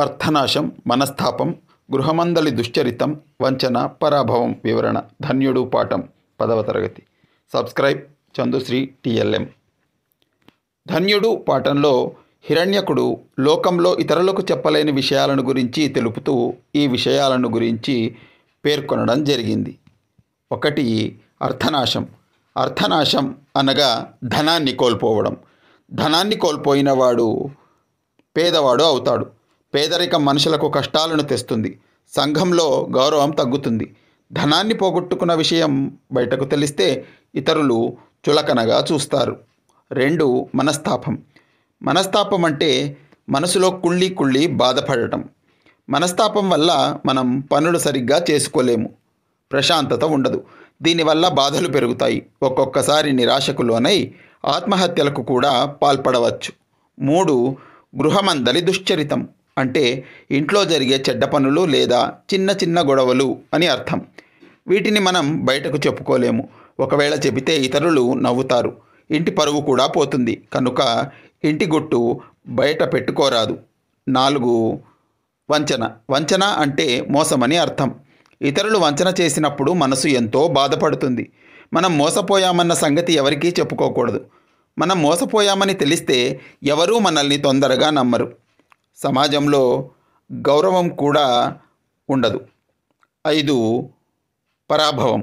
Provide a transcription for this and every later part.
అర్థనాశం మనస్థాపం గృహమందలి దుశ్చరితం వంచన పరాభవం వివరణ ధన్యుడు పాఠం పదవ తరగతి సబ్స్క్రైబ్ చందుశ్రీ టిఎల్ఎం ధన్యుడు పాఠంలో హిరణ్యకుడు లోకంలో ఇతరులకు చెప్పలేని విషయాలను గురించి తెలుపుతూ ఈ విషయాలను గురించి పేర్కొనడం జరిగింది ఒకటి అర్థనాశం అర్థనాశం అనగా ధనాన్ని కోల్పోవడం ధనాన్ని కోల్పోయినవాడు పేదవాడు అవుతాడు పేదరికం మనుషులకు కష్టాలను తెస్తుంది సంఘంలో గౌరవం తగ్గుతుంది ధనాన్ని పోగొట్టుకున్న విషయం బయటకు తెలిస్తే ఇతరులు చులకనగా చూస్తారు రెండు మనస్తాపం మనస్తాపం అంటే మనసులో కుళ్ళి కుళ్ళి బాధపడటం మనస్తాపం వల్ల మనం పనులు సరిగ్గా చేసుకోలేము ప్రశాంతత ఉండదు దీనివల్ల బాధలు పెరుగుతాయి ఒక్కొక్కసారి నిరాశకు లోనై ఆత్మహత్యలకు కూడా పాల్పడవచ్చు మూడు గృహమందలి దుశ్చరితం అంటే ఇంట్లో జరిగే చెడ్డ పనులు లేదా చిన్న చిన్న గొడవలు అని అర్థం వీటిని మనం బయటకు చెప్పుకోలేము ఒకవేళ చెబితే ఇతరులు నవ్వుతారు ఇంటి పరువు కూడా పోతుంది కనుక ఇంటి గుట్టు బయట పెట్టుకోరాదు నాలుగు వంచన వంచన అంటే మోసమని అర్థం ఇతరులు వంచన చేసినప్పుడు మనసు ఎంతో బాధపడుతుంది మనం మోసపోయామన్న సంగతి ఎవరికీ చెప్పుకోకూడదు మనం మోసపోయామని తెలిస్తే ఎవరూ మనల్ని తొందరగా నమ్మరు సమాజంలో గౌరవం కూడా ఉండదు ఐదు పరాభవం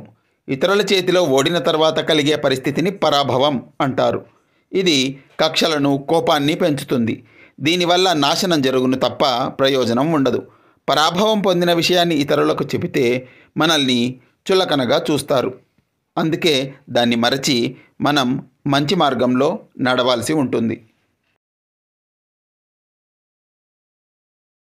ఇతరుల చేతిలో ఓడిన తర్వాత కలిగే పరిస్థితిని పరాభవం అంటారు ఇది కక్షలను కోపాన్ని పెంచుతుంది దీనివల్ల నాశనం జరుగును తప్ప ప్రయోజనం ఉండదు పరాభవం పొందిన విషయాన్ని ఇతరులకు చెబితే మనల్ని చులకనగా చూస్తారు అందుకే దాన్ని మరచి మనం మంచి మార్గంలో నడవాల్సి ఉంటుంది